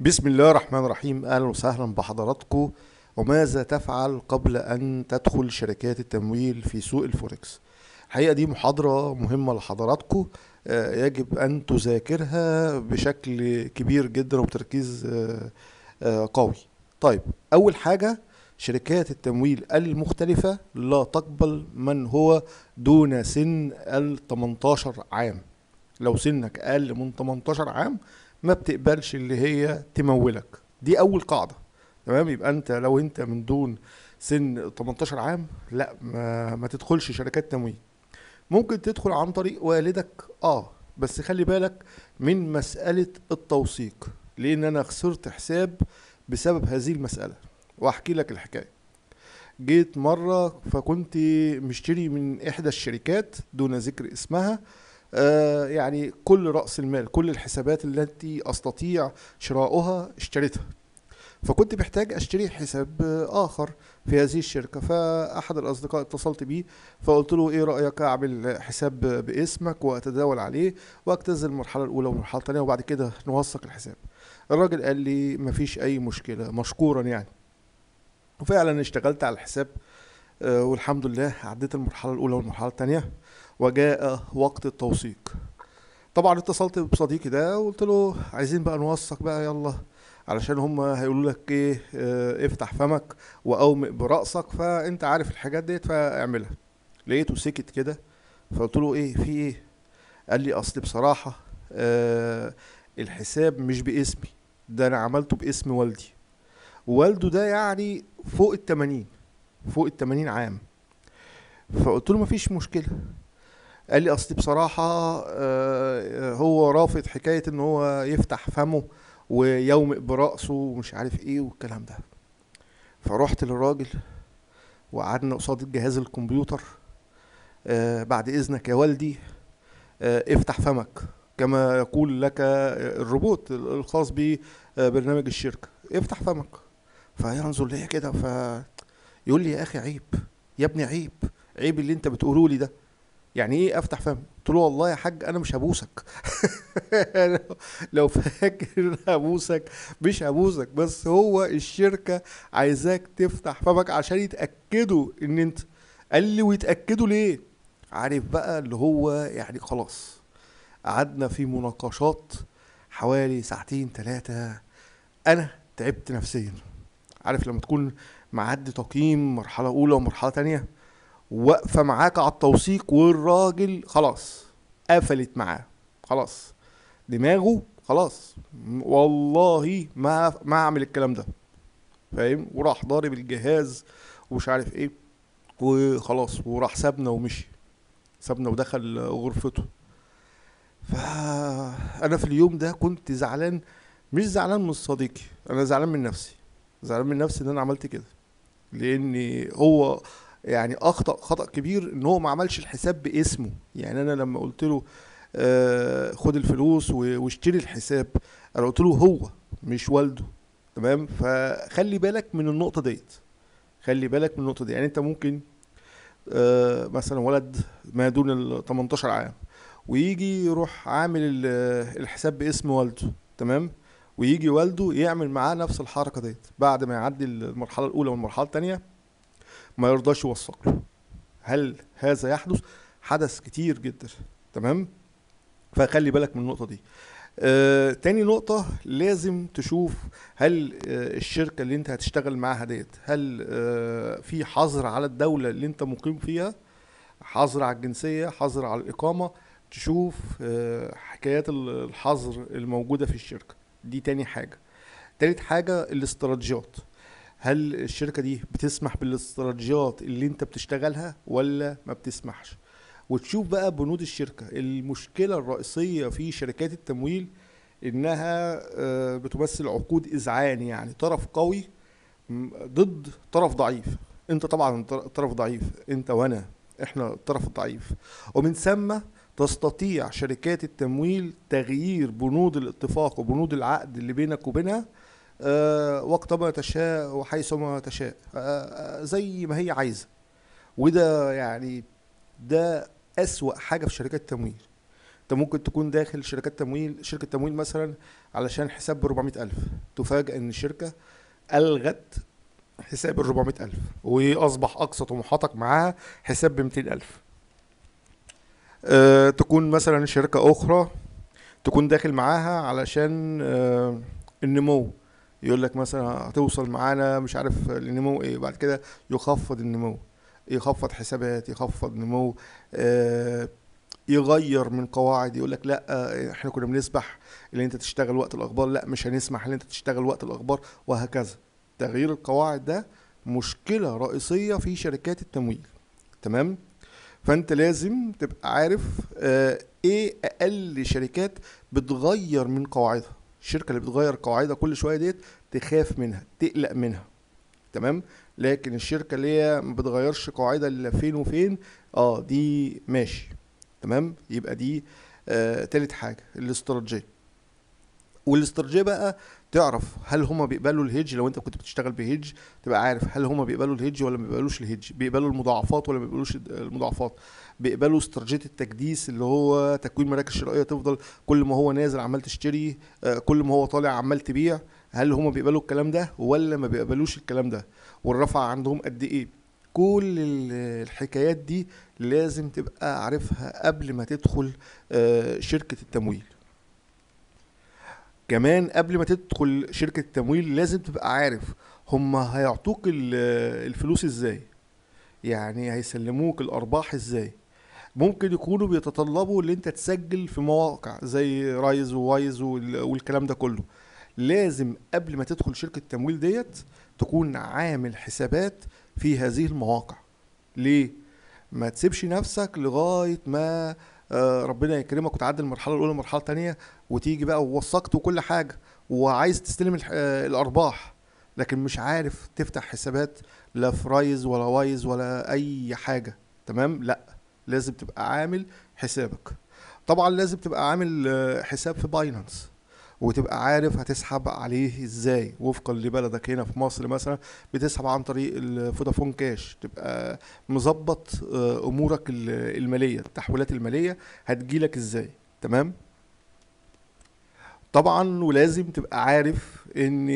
بسم الله الرحمن الرحيم اهلا وسهلا بحضراتكم وماذا تفعل قبل ان تدخل شركات التمويل في سوق الفوركس الحقيقه دي محاضره مهمه لحضراتكم آه، يجب ان تذاكرها بشكل كبير جدا وبتركيز آه، آه، قوي طيب اول حاجه شركات التمويل المختلفة لا تقبل من هو دون سن ال 18 عام لو سنك أقل من 18 عام ما بتقبلش اللي هي تمولك دي اول قاعده تمام يبقى انت لو انت من دون سن 18 عام لا ما, ما تدخلش شركات تمويل ممكن تدخل عن طريق والدك اه بس خلي بالك من مساله التوثيق لان انا خسرت حساب بسبب هذه المساله واحكي لك الحكايه جيت مره فكنت مشتري من احدى الشركات دون ذكر اسمها آه، يعني كل رأس المال كل الحسابات التي أستطيع شراؤها اشتريتها فكنت محتاج اشتري حساب اخر في هذه الشركه فاحد الاصدقاء اتصلت بيه فقلت له ايه رايك اعمل حساب باسمك واتداول عليه واجتاز المرحله الاولى والمرحله الثانيه وبعد كده نوثق الحساب الراجل قال لي مفيش اي مشكله مشكورا يعني وفعلا اشتغلت على الحساب آه، والحمد لله عديت المرحله الاولى والمرحله الثانيه وجاء وقت التوثيق طبعا اتصلت بصديقي ده وقلت له عايزين بقى نوثق بقى يلا علشان هم هيقولوا لك ايه اه افتح فمك واومئ براسك فانت عارف الحاجات ديت فاعملها لقيته سكت كده فقلت له ايه في ايه قال لي اصل بصراحه آه الحساب مش باسمي ده انا عملته باسم والدي والده ده يعني فوق التمانين فوق التمانين عام فقلت له مفيش مشكله قال لي اصل بصراحه آه، هو رافض حكايه ان هو يفتح فمه ويومئ براسه ومش عارف ايه والكلام ده فرحت للراجل وقعدنا قصاد الجهاز الكمبيوتر آه، بعد اذنك يا والدي آه، افتح فمك كما يقول لك الروبوت الخاص ببرنامج الشركه افتح فمك فينظر ليا كده فيقول لي يا اخي عيب يا ابني عيب عيب اللي انت بتقوله لي ده يعني ايه افتح فم قلت له والله يا حاج انا مش هبوسك لو فاكر هبوسك مش هبوسك بس هو الشركه عايزاك تفتح فمك عشان يتاكدوا ان انت قال لي ويتاكدوا ليه عارف بقى اللي هو يعني خلاص قعدنا في مناقشات حوالي ساعتين ثلاثه انا تعبت نفسيا عارف لما تكون معدي تقييم مرحله اولى ومرحله تانية واقفه معاك على التوثيق والراجل خلاص قفلت معاه خلاص دماغه خلاص والله ما ما هعمل الكلام ده فاهم وراح ضارب الجهاز ومش عارف ايه وخلاص وراح سابنا ومشي سابنا ودخل غرفته فانا في اليوم ده كنت زعلان مش زعلان من صديقي انا زعلان من نفسي زعلان من نفسي ان انا عملت كده لان هو يعني اخطا خطا كبير ان هو ما عملش الحساب باسمه يعني انا لما قلت له آه، خد الفلوس واشتري الحساب انا قلت له هو مش والده تمام فخلي بالك من النقطه ديت خلي بالك من النقطه دي يعني انت ممكن آه، مثلا ولد ما دون ال 18 عام ويجي يروح عامل الحساب باسم والده تمام ويجي والده يعمل معاه نفس الحركه ديت بعد ما يعدي المرحله الاولى والمرحله الثانيه ما يرضاش يوثق له هل هذا يحدث حدث كتير جدا تمام فخلي بالك من النقطه دي آه، تاني نقطة لازم تشوف هل آه الشركة اللي انت هتشتغل معاها ديت هل آه في حظر على الدولة اللي انت مقيم فيها حظر على الجنسية حظر على الإقامة تشوف آه حكايات الحظر الموجودة في الشركة دي تاني حاجة تالت حاجة الاستراتيجيات هل الشركه دي بتسمح بالاستراتيجيات اللي انت بتشتغلها ولا ما بتسمحش وتشوف بقى بنود الشركه المشكله الرئيسيه في شركات التمويل انها آه، بتمثل عقود اذعان يعني طرف قوي ضد طرف ضعيف انت طبعا طرف ضعيف انت وانا احنا الطرف الضعيف ومن ثم تستطيع شركات التمويل تغيير بنود الاتفاق وبنود العقد اللي بينك وبينها آه، وقتما تشاء وحيثما تشاء آه، آه، زي ما هي عايزه وده يعني ده أسوأ حاجه في شركات التمويل انت ممكن تكون داخل شركات تمويل شركه تمويل مثلا علشان حساب ب 400000 تفاجئ ان الشركه الغت حساب ال 400000 واصبح اقصى طموحاتك معاها حساب ب 200000 أه تكون مثلا شركه اخرى تكون داخل معاها علشان أه النمو يقول لك مثلا هتوصل معانا مش عارف لنمو ايه بعد كده يخفض النمو يخفض حسابات يخفض نمو آه يغير من قواعد يقول لك لا احنا كنا بنسمح ان انت تشتغل وقت الاخبار لا مش هنسمح ان انت تشتغل وقت الاخبار وهكذا تغيير القواعد ده مشكله رئيسيه في شركات التمويل تمام فانت لازم تبقى عارف اه ايه اقل شركات بتغير من قواعدها الشركه اللي بتغير قواعدها كل شويه ديت تخاف منها تقلق منها تمام لكن الشركه اللي هي ما بتغيرش قواعدها الا فين وفين اه دي ماشي تمام يبقى دي آه تالت حاجه الاستراتيجيه والاسترجاع بقى تعرف هل هما بيقبلوا الهيدج لو انت كنت بتشتغل بهيدج تبقى عارف هل هما بيقبلوا الهيدج ولا ما بيقبلوش الهيدج بيقبلوا المضاعفات ولا ما بيقبلوش المضاعفات بيقبلوا استراتيجيه التجديس اللي هو تكوين مراكز شرائيه تفضل كل ما هو نازل عمال تشتري آه، كل ما هو طالع عمال تبيع هل هما بيقبلوا الكلام ده ولا ما بيقبلوش الكلام ده والرفع عندهم قد ايه كل الحكايات دي لازم تبقى عارفها قبل ما تدخل آه، شركه التمويل كمان قبل ما تدخل شركه التمويل لازم تبقى عارف هما هيعطوك الفلوس ازاي يعني هيسلموك الارباح ازاي ممكن يكونوا بيتطلبوا ان انت تسجل في مواقع زي رايز ووايز والكلام ده كله لازم قبل ما تدخل شركه التمويل ديت تكون عامل حسابات في هذه المواقع ليه ما تسيبش نفسك لغايه ما آه، ربنا يكرمك وتعدي المرحله الاولى مرحله الثانيه وتيجي بقى ووثقت وكل حاجه وعايز تستلم آه، الارباح لكن مش عارف تفتح حسابات لا في رايز ولا وايز ولا اي حاجه تمام لا لازم تبقى عامل حسابك طبعا لازم تبقى عامل آه، حساب في باينانس وتبقى عارف هتسحب عليه ازاي وفقا لبلدك هنا في مصر مثلا بتسحب عن طريق الفودافون كاش تبقى مظبط آه، امورك الماليه التحويلات الماليه هتجيلك ازاي تمام طبعا ولازم تبقى عارف ان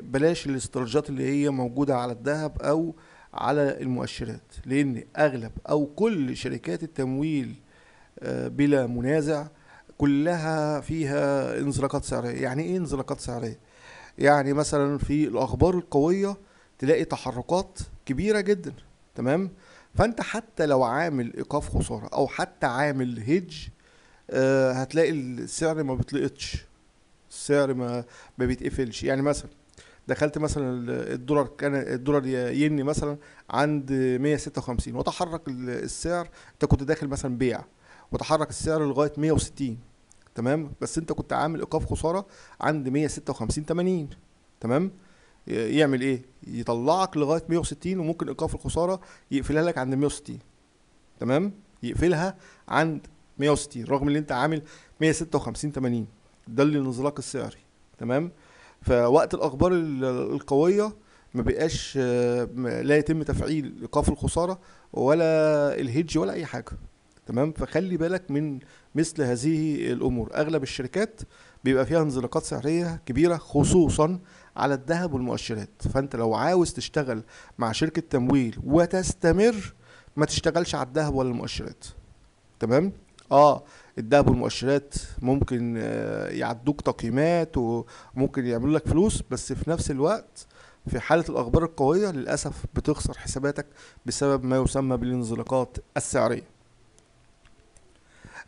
بلاش الاسترجات اللي هي موجوده على الذهب او على المؤشرات لان اغلب او كل شركات التمويل آه، بلا منازع كلها فيها انزلاقات سعريه يعني ايه انزلاقات سعريه يعني مثلا في الاخبار القويه تلاقي تحركات كبيره جدا تمام فانت حتى لو عامل ايقاف خساره او حتى عامل هيدج آه هتلاقي السعر ما بيتلقطش السعر ما ما بيتقفلش يعني مثلا دخلت مثلا الدولار كان الدولار ين مثلا عند 156 وتحرك السعر انت كنت داخل مثلا بيع متحرك السعر لغايه 160 تمام بس انت كنت عامل ايقاف خساره عند 156 80 تمام يعمل ايه يطلعك لغايه 160 وممكن ايقاف الخساره يقفلها لك عند 160 تمام يقفلها عند 160 رغم ان انت عامل 156 80 ده اللي نزلك السعري تمام فوقت الاخبار القويه ما بقاش آه، لا يتم تفعيل ايقاف الخساره ولا الهيدج ولا اي حاجه تمام فخلي بالك من مثل هذه الامور اغلب الشركات بيبقى فيها انزلاقات سعريه كبيره خصوصا على الذهب والمؤشرات فانت لو عاوز تشتغل مع شركه تمويل وتستمر ما تشتغلش على الذهب ولا المؤشرات تمام اه الذهب والمؤشرات ممكن آه، يعدوك تقييمات وممكن يعملوا لك فلوس بس في نفس الوقت في حالة الأخبار القوية للأسف بتخسر حساباتك بسبب ما يسمى بالانزلاقات السعرية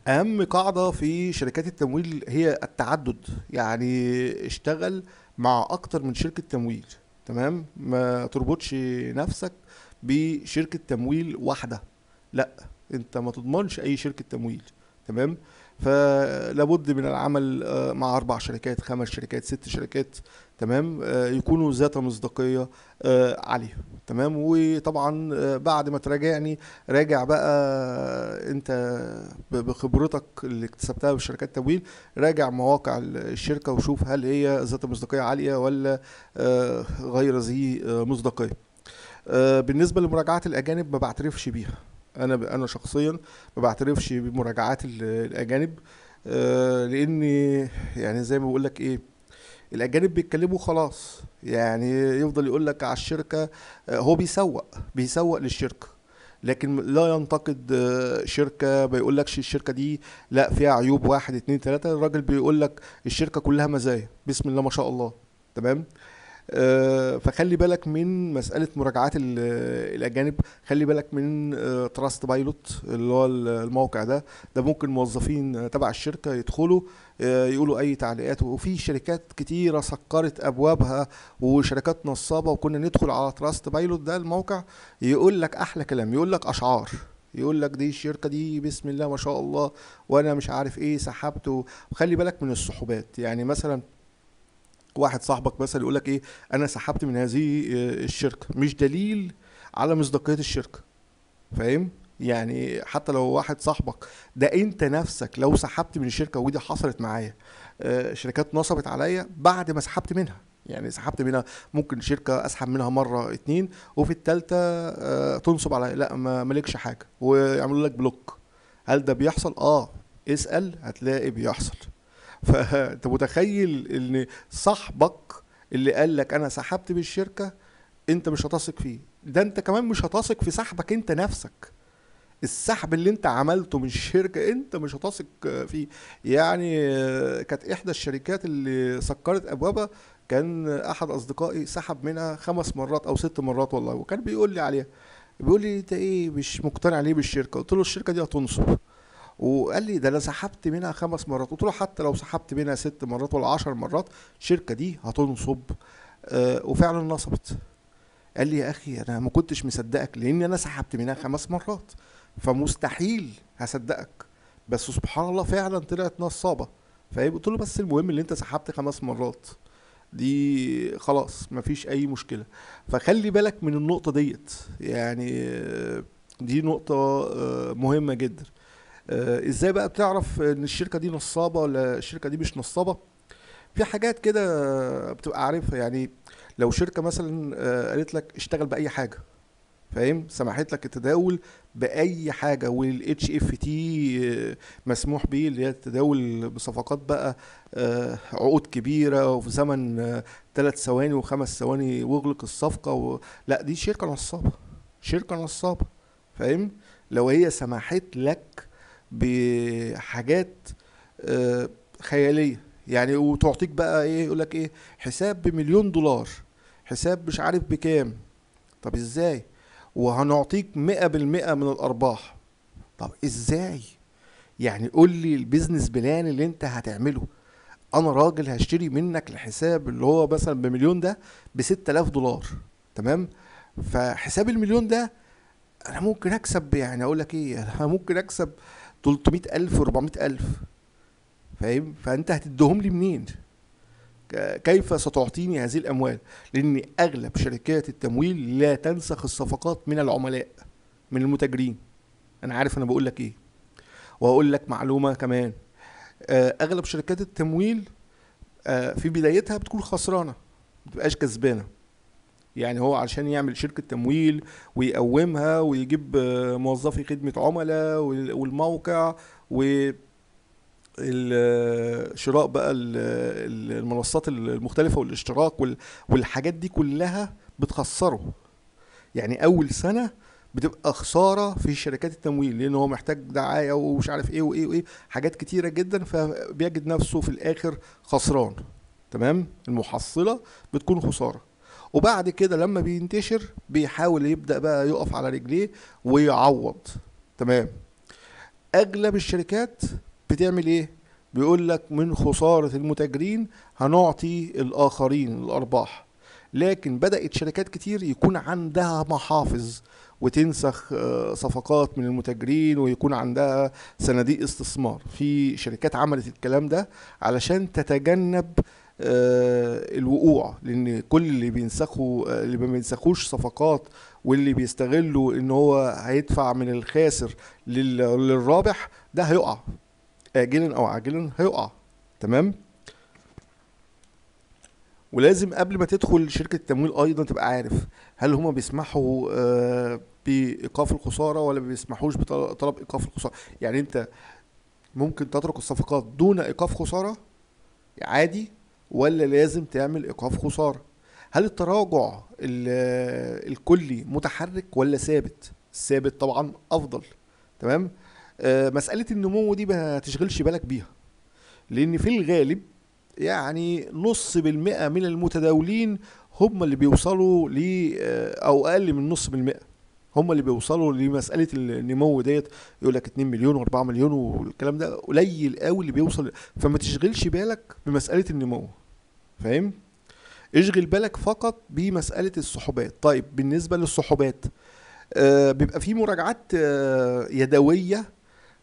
اهم قاعده في شركات التمويل هي التعدد يعني اشتغل مع اكتر من شركه تمويل تمام ما تربطش نفسك بشركه تمويل واحده لا انت ما تضمنش اي شركه تمويل تمام فلابد من العمل آه، مع اربع شركات خمس شركات ست شركات تمام آه، يكونوا ذات مصداقيه آه، عليها تمام وطبعا آه، بعد ما تراجعني راجع بقى انت بخبرتك اللي اكتسبتها في شركات التمويل راجع مواقع الشركه وشوف هل هي ذات مصداقيه عاليه ولا غير ذي مصداقيه بالنسبه لمراجعات الاجانب ما بعترفش بيها انا انا شخصيا ما بعترفش بمراجعات الاجانب لان يعني زي ما بقول لك ايه الاجانب بيتكلموا خلاص يعني يفضل يقول لك على الشركه آه، هو بيسوق بيسوق للشركه لكن لا ينتقد آه، شركة ما يقولكش الشركة دي لا فيها عيوب واحد اتنين تلاتة الراجل بيقولك الشركة كلها مزايا بسم الله ما شاء الله تمام آه، فخلي بالك من مساله مراجعات الاجانب خلي بالك من تراست آه، بايلوت اللي هو الموقع ده ده ممكن موظفين تبع الشركه يدخلوا آه، يقولوا اي تعليقات وفي شركات كتيره سكرت ابوابها وشركات نصابه وكنا ندخل على تراست بايلوت ده الموقع يقول لك احلى كلام يقول لك اشعار يقول لك دي الشركه دي بسم الله ما شاء الله وانا مش عارف ايه سحبت وخلي بالك من السحوبات يعني مثلا واحد صاحبك مثلا يقول لك ايه انا سحبت من هذه آه، الشركه مش دليل على مصداقيه الشركه فاهم يعني حتى لو واحد صاحبك ده انت نفسك لو سحبت من الشركه ودي حصلت معايا آه، شركات نصبت عليا بعد ما سحبت منها يعني سحبت منها ممكن شركه اسحب منها مره اتنين وفي التالتة آه، تنصب عليا لا ما مالكش حاجه ويعملوا لك بلوك هل ده بيحصل اه اسال هتلاقي بيحصل فانت متخيل ان صاحبك اللي قال لك انا سحبت من الشركه انت مش هتثق فيه ده انت كمان مش هتثق في صاحبك انت نفسك السحب اللي انت عملته من الشركه انت مش هتثق فيه يعني كانت احدى الشركات اللي سكرت ابوابها كان احد اصدقائي سحب منها خمس مرات او ست مرات والله وكان بيقول لي عليها بيقول لي انت ايه مش مقتنع ليه بالشركه قلت له الشركه دي هتنصب وقال لي ده انا سحبت منها خمس مرات قلت له حتى لو سحبت منها ست مرات ولا عشر مرات الشركه دي هتنصب آه وفعلا نصبت قال لي يا اخي انا ما كنتش مصدقك لان انا سحبت منها خمس مرات فمستحيل هصدقك بس سبحان الله فعلا طلعت نصابه فقلت له بس المهم اللي انت سحبت خمس مرات دي خلاص مفيش اي مشكله فخلي بالك من النقطه ديت يعني دي نقطه آه، مهمه جدا آه، ازاي بقى تعرف ان الشركه دي نصابه ولا الشركه دي مش نصابه في حاجات كده بتبقى عارفها يعني لو شركه مثلا آه، قالت لك اشتغل باي حاجه فاهم سمحت لك التداول باي حاجه والاتش اف آه، تي مسموح بيه اللي هي التداول بصفقات بقى عقود كبيره وفي زمن ثلاث ثواني وخمس ثواني واغلق الصفقه و... لا دي شركه نصابه شركه نصابه فاهم لو هي سمحت لك بحاجات آه، خياليه يعني وتعطيك بقى ايه يقول لك ايه حساب بمليون دولار حساب مش عارف بكام طب ازاي وهنعطيك مئة بالمئة من الارباح طب ازاي يعني قول لي البيزنس بلان اللي انت هتعمله انا راجل هشتري منك الحساب اللي هو مثلا بمليون ده ب 6000 دولار تمام فحساب المليون ده انا ممكن اكسب يعني اقول لك ايه انا ممكن اكسب 300000 و 400000 فاهم فانت هتدهم لي منين كيف ستعطيني هذه الاموال لان اغلب شركات التمويل لا تنسخ الصفقات من العملاء من المتاجرين انا عارف انا بقول لك ايه وهقول لك معلومه كمان آه، اغلب شركات التمويل آه، في بدايتها بتكون خسرانه ما بتبقاش كسبانه يعني هو عشان يعمل شركة تمويل ويقومها ويجيب آه، موظفي خدمة عملاء والموقع و آه، شراء بقى آه، المنصات المختلفة والاشتراك والحاجات دي كلها بتخسره يعني أول سنة بتبقى خسارة في شركات التمويل لأن هو محتاج دعاية ومش عارف إيه وإيه وإيه حاجات كتيرة جدا فبيجد نفسه في الآخر خسران تمام المحصلة بتكون خسارة وبعد كده لما بينتشر بيحاول يبدا بقى يقف على رجليه ويعوض تمام اغلب الشركات بتعمل ايه بيقول لك من خساره المتاجرين هنعطي الاخرين الارباح لكن بدات شركات كتير يكون عندها محافظ وتنسخ آه، صفقات من المتاجرين ويكون عندها صناديق استثمار في شركات عملت الكلام ده علشان تتجنب آه، الوقوع لان كل اللي بينسخوا آه، اللي ما بينسخوش صفقات واللي بيستغلوا ان هو هيدفع من الخاسر للرابح ده هيقع اجلا او عاجلا هيقع تمام ولازم قبل ما تدخل شركه التمويل ايضا تبقى عارف هل هما بيسمحوا آه، بايقاف الخساره ولا ما بيسمحوش بطلب ايقاف الخساره يعني انت ممكن تترك الصفقات دون ايقاف خساره عادي ولا لازم تعمل ايقاف خساره هل التراجع الكلي متحرك ولا ثابت ثابت طبعا افضل تمام آه، مساله النمو دي ما تشغلش بالك بيها لان في الغالب يعني نص بالمئة من المتداولين هم اللي بيوصلوا ل آه، او اقل من نص بالمئة هم اللي بيوصلوا لمساله النمو ديت يقول لك 2 مليون و4 مليون والكلام ده قليل قوي اللي بيوصل فما تشغلش بالك بمساله النمو فاهم اشغل بالك فقط بمساله الصحوبات طيب بالنسبه للصحوبات آه بيبقى في مراجعات آه يدويه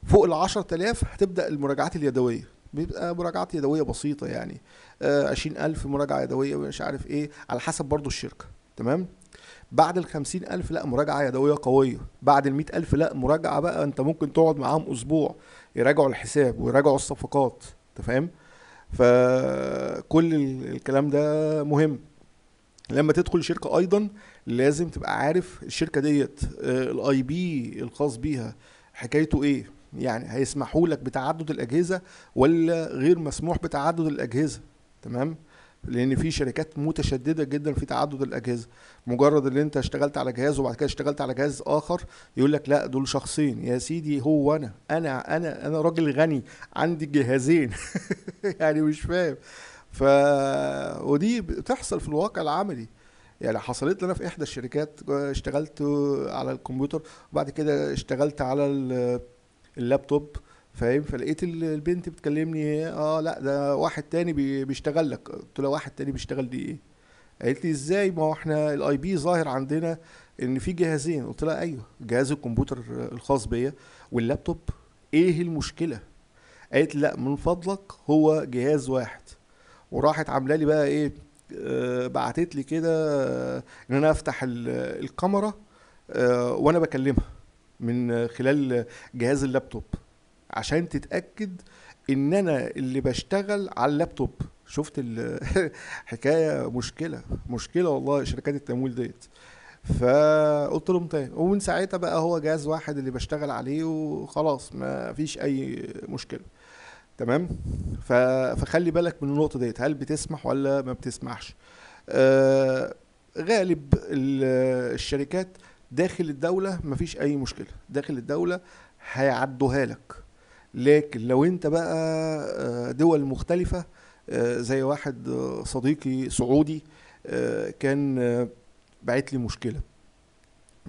فوق ال 10000 هتبدا المراجعات اليدويه بيبقى مراجعات يدويه بسيطه يعني آه 20000 مراجعه يدويه مش عارف ايه على حسب برضو الشركه تمام بعد ال 50000 لا مراجعه يدويه قويه بعد ال 100000 لا مراجعه بقى انت ممكن تقعد معاهم اسبوع يراجعوا الحساب ويراجعوا الصفقات انت فاهم فكل الكلام ده مهم لما تدخل شركه ايضا لازم تبقى عارف الشركه ديت آه، الاي بي الخاص بيها حكايته ايه يعني هيسمحوا لك بتعدد الاجهزه ولا غير مسموح بتعدد الاجهزه تمام لان في شركات متشدده جدا في تعدد الاجهزه مجرد ان انت اشتغلت على جهاز وبعد كده اشتغلت على جهاز اخر يقول لك لا دول شخصين يا سيدي هو انا انا انا انا راجل غني عندي جهازين يعني مش فاهم ف ودي بتحصل في الواقع العملي يعني حصلت لنا في احدى الشركات اشتغلت على الكمبيوتر وبعد كده اشتغلت على اللابتوب فاهم فلقيت البنت بتكلمني اه لا ده واحد تاني بيشتغل لك قلت لها واحد تاني بيشتغل دي ايه قالت لي ازاي ما هو احنا الاي بي ظاهر عندنا ان في جهازين قلت لها ايوه جهاز الكمبيوتر الخاص بيا واللابتوب ايه المشكله قالت لا من فضلك هو جهاز واحد وراحت عامله لي بقى ايه آه، بعتت لي كده آه، ان انا افتح الكاميرا آه، وانا بكلمها من خلال جهاز اللابتوب عشان تتاكد ان انا اللي بشتغل على اللابتوب شفت الحكايه مشكله مشكله والله شركات التمويل ديت فقلت لهم تاني طيب، ومن ساعتها بقى هو جهاز واحد اللي بشتغل عليه وخلاص ما فيش اي مشكله تمام فخلي بالك من النقطه ديت هل بتسمح ولا ما بتسمحش آه غالب الشركات داخل الدوله ما فيش اي مشكله داخل الدوله هيعدوها لك لكن لو انت بقى آه، دول مختلفه آه، زي واحد آه، صديقي سعودي كان بعت لي مشكله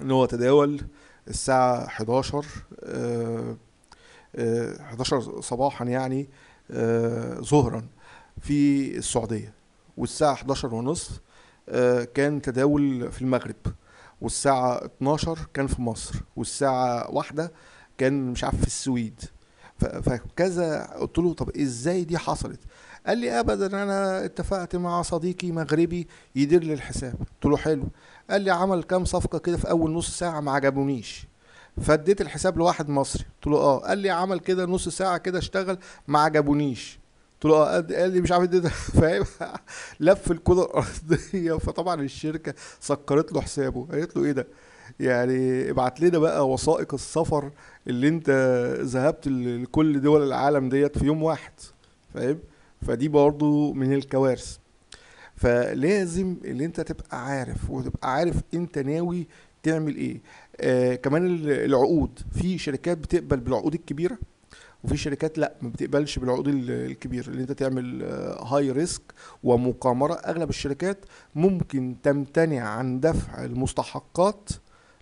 ان هو تداول الساعه 11 11 صباحا يعني ظهرا في السعوديه والساعه 11 ونصف كان تداول في المغرب والساعه 12 كان في مصر والساعه واحدة كان مش عارف في السويد فكذا قلت له طب ازاي دي حصلت قال لي ابدا انا اتفقت مع صديقي مغربي يدير لي الحساب قلت له حلو قال لي عمل كام صفقه كده في اول نص ساعه ما عجبونيش فاديت الحساب لواحد مصري قلت له اه قال لي عمل كده نص ساعه كده اشتغل ما عجبونيش قلت له اه قال لي مش عارف إيه فاهم لف الكره الارضيه فطبعا الشركه سكرت له حسابه قالت له ايه ده يعني ابعت لنا بقى وثائق السفر اللي انت ذهبت لكل دول العالم ديت في يوم واحد فاهم فدي برضو من الكوارث فلازم اللي انت تبقى عارف وتبقى عارف انت ناوي تعمل ايه آه كمان العقود في شركات بتقبل بالعقود الكبيره وفي شركات لا ما بتقبلش بالعقود الكبيره اللي انت تعمل هاي آه، ريسك ومقامره اغلب الشركات ممكن تمتنع عن دفع المستحقات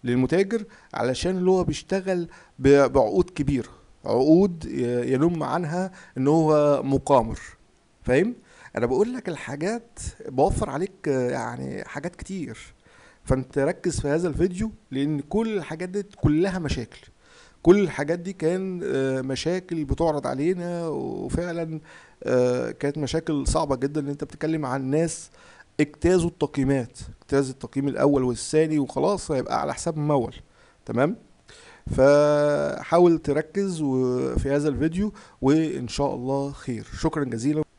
للمتاجر علشان اللي هو بيشتغل بعقود كبيره عقود ينم عنها ان هو مقامر فاهم انا بقول لك الحاجات بوفر عليك يعني حاجات كتير فانت ركز في هذا الفيديو لان كل الحاجات دي كلها مشاكل كل الحاجات دي كان آه، مشاكل بتعرض علينا وفعلا آه، كانت مشاكل صعبه جدا ان انت بتتكلم عن ناس اجتازوا التقييمات اجتاز التقييم الاول والثاني وخلاص هيبقى على حساب ممول تمام فحاول تركز في هذا الفيديو وان شاء الله خير شكرا جزيلا